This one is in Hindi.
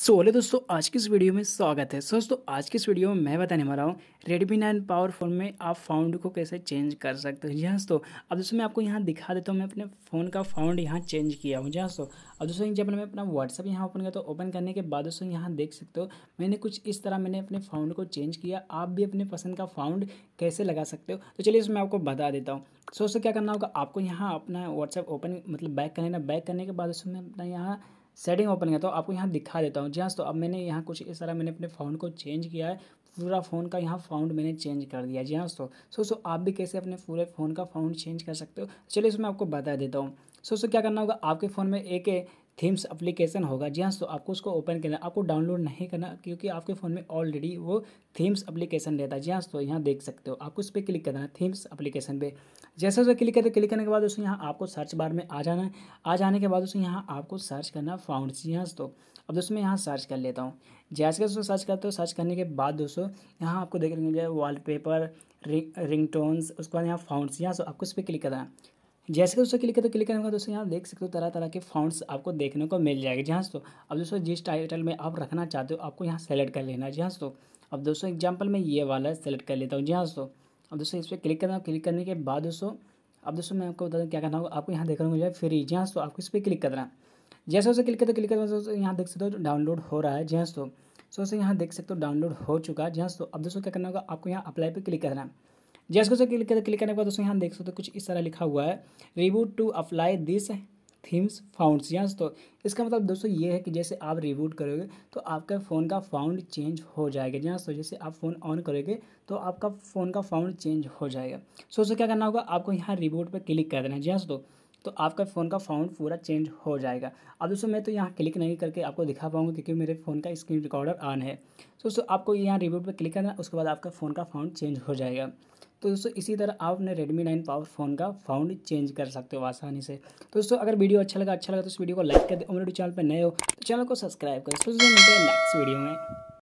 सो हेलो दोस्तों आज की इस वीडियो में स्वागत है सो दोस्तों आज की इस वीडियो में मैं बताने वाला हूँ रेडमी नाइन पावर फोन में आप फाउंड को कैसे चेंज कर सकते हो जी हाँ दोस्तों अब दोस्तों मैं आपको यहाँ दिखा देता हूँ मैं अपने फ़ोन का फाउंड यहाँ चेंज किया हूँ जी हाँ दोस्तों अब दोस्तों जब मैं अपना व्हाट्सअप यहाँ ओपन किया तो ओपन करने के बाद दोस्तों यहाँ देख सकते हो मैंने कुछ इस तरह मैंने अपने फाउंड को चेंज किया आप भी अपने पसंद का फाउंड कैसे लगा सकते हो तो चलिए इसमें आपको बता देता हूँ सो दोस्तों क्या करना होगा आपको यहाँ अपना व्हाट्सअप ओपन मतलब बैक करना बैक करने के बाद दोस्तों मैं अपना यहाँ सेटिंग ओपन किया तो आपको यहाँ दिखा देता हूँ जी हाँ तो अब मैंने यहाँ कुछ इस तरह मैंने अपने फ़ोन को चेंज किया है पूरा फ़ोन का यहाँ फाउंड मैंने चेंज कर दिया जी हाँ सो सो सो आप भी कैसे अपने पूरे फ़ोन का फाउंड चेंज कर सकते हो चलिए इसमें आपको बता देता हूँ सो सो क्या करना होगा आपके फ़ोन में एक थीम्स अप्लीकेशन होगा जी हाँ तो आपको उसको ओपन करना आपको डाउनलोड नहीं करना क्योंकि आपके फ़ोन में ऑलरेडी वो थीम्स अप्लीकेशन रहता है जी हाँ तो यहाँ देख सकते हो आपको उस पर क्लिक करना है थीम्स अप्लीकेशन पे जैसे उसको क्लिक करते क्लिक करने के बाद उसमें यहाँ आपको सर्च बार में आ जाना है आ जाने के बाद उसमें यहाँ आपको सर्च करना फाउंड जी हाँ तो अब दोस्तों मैं यहाँ सर्च कर लेता हूँ जैसे दोस्तों सर्च करते हो सर्च करने के बाद दोस्तों यहाँ आपको देखने के लिए जाए वॉलपेपर रिंग रिंग टोन्स उसके बाद यहाँ फाउंड्स यहाँ सो आपको इस पर क्लिक करना है जैसे कि दोस्तों क्लिक कर तो क्लिक करने का दोस्तों यहाँ देख सकते हो तरह तरह के फाउंड्स आपको देखने को मिल जाएंगे जहाँ दोस्तों अब दोस्तों जिस टाइटल में आप रखना चाहते हो आपको यहाँ सेलेक्ट कर लेना है जी हाँ दोस्तों अब दोस्तों एग्जाम्पल मैं ये वाला सेलेक्ट कर लेता हूँ जी हाँ दोस्तों अब दोस्तों इस पर क्लिक करना क्लिक करने के बाद दोस्तों अब दोस्तों मैं आपको बता दूँ क्या करना होगा आपको यहाँ मिल जाए फ्री जी हाँ दोस्तों आपको इस पर क्लिक करना जैसे उसे क्लिक करते क्लिक करते दोस्तों यहाँ देख सकते हो डाउनलोड हो रहा है जी दोस्तों सो उसे यहाँ देख सकते हो डाउनलोड हो चुका है जी दोस्तों अब दोस्तों क्या करना होगा आपको यहाँ अप्लाई पर क्लिक करना है जैसे उसे क्लिक क्लिक करने के बाद दोस्तों यहाँ देख सकते हो कुछ इस तरह लिखा हुआ है reboot to apply this themes fonts यहाँ तो इसका मतलब दोस्तों ये है कि जैसे आप रिबूट तो करोगे तो आपका फ़ोन का फाउंड चेंज हो जाएगा यहाँ तो जैसे आप फ़ोन ऑन करोगे तो आपका फ़ोन का फाउंड चेंज हो जाएगा सो उसे क्या करना होगा आपको यहाँ रिबूट पर क्लिक कर देना है जी दोस्तों तो आपका फ़ोन का फाउंड पूरा चेंज हो जाएगा अब दोस्तों मैं तो यहाँ क्लिक नहीं करके आपको दिखा पाऊँगा क्योंकि मेरे फ़ोन का स्क्रीन रिकॉर्डर ऑन है सो दोस्तों आपको यहाँ रिबूट पर क्लिक करना उसके बाद आपका फ़ोन का फाउंड चेंज हो जाएगा तो दोस्तों इसी तरह आप अपने रेडमी नाइन पावर फोन का फाउंड चेंज कर सकते हो आसानी से तो दोस्तों अगर वीडियो अच्छा लगा अच्छा लगा तो इस वीडियो को लाइक कर दे और मेरे चैनल पर नए हो तो चैनल को सब्सक्राइब कर तो दोस्तों मिलते हैं नेक्स्ट वीडियो में